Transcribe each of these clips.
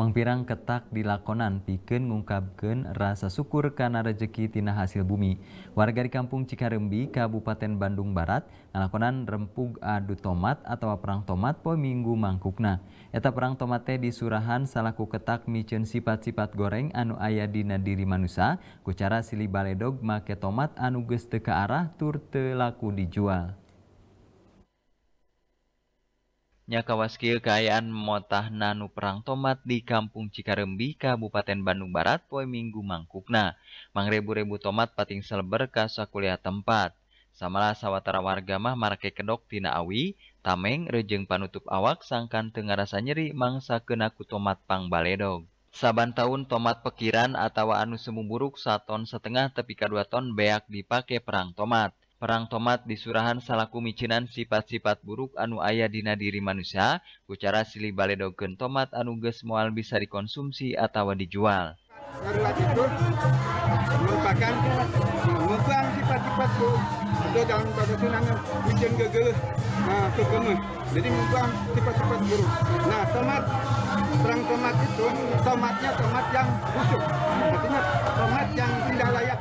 Mangpirang ketak dilakonan piken ngungkapkan rasa syukur karena rezeki tina hasil bumi. Warga di kampung Cikarembi, Kabupaten Bandung Barat, ngalakonan rempug adu tomat atau perang tomat po minggu mangkukna. Eta perang tomat teh disurahan salaku ketak micen sifat-sifat goreng anu ayah dina diri manusia, Kucara sili silih baledog make tomat anu ges teka arah tur telaku dijual. nya kawaskieu kayaan motah nanu perang tomat di Kampung Cikarembi, Kabupaten Bandung Barat poe Minggu mangkukna. Mangrebu-rebu tomat pating selber kasa kuliah tempat. Samalah sawatara warga mah marake kedok tina awi, tameng rejeng panutup awak sangkan tengah rasa nyeri mangsa kena ku tomat baledog. Saban tahun tomat pekiran atau anu semu buruk ton setengah tepi ka ton beak dipake perang tomat. Perang tomat disurahan salaku micinan sifat-sifat buruk anu ayah dina diri manusia, kucara sili baledogen tomat anu geus moal bisa dikonsumsi atau dijual. Hormat itu merupakan mengubah sifat-sifat buruk itu dalam bahasa Cina hujan gegel nah, kegemen. Jadi mengubah sifat-sifat buruk. Nah, tomat perang tomat itu tomatnya tomat yang busuk. Artinya tomat yang tidak layak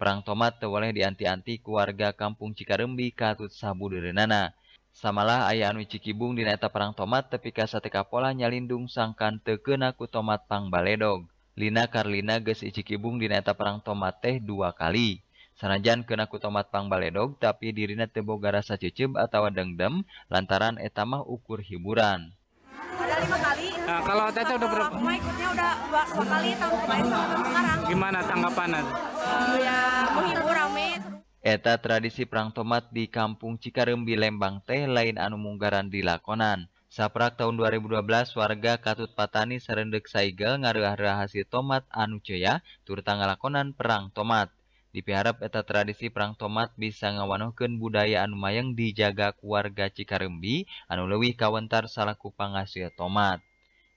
perang tomat bolehleh dinti-anti keluarga Kampung Cikarembi katut sabu de Reana samalah ayaan Wici Kibung dieta perang tomat tepi Satika pola nya lindung sangangkan tekenaku tomat Pa Baledog Lina Karlina gesici kibung di neta perang tomat teh dua kali sanajan kenaku tomat Pa Baledog tapi di Rina tebo garasacep atau Dengdem lantaran etetamah ukur hiburan Nah, kalau Teteh udah berapa? Aku ikutnya udah dua, dua kali tahun kemarin sama tahun sekarang. Gimana tanggapan Uh, ya menghibur rame. Eta tradisi perang tomat di kampung Cikarembi Lembang teh lain anu munggaran lakonan. Saprak tahun 2012 warga Katut Patani Serendek Saigel ngaruh hasil tomat anu jaya turta ngalakonan perang tomat. Dipiharap eta tradisi perang tomat bisa ngawanohkeun budaya anu mayang dijaga keluarga Cikarembi anu leuwih kawentar salaku pangasil tomat.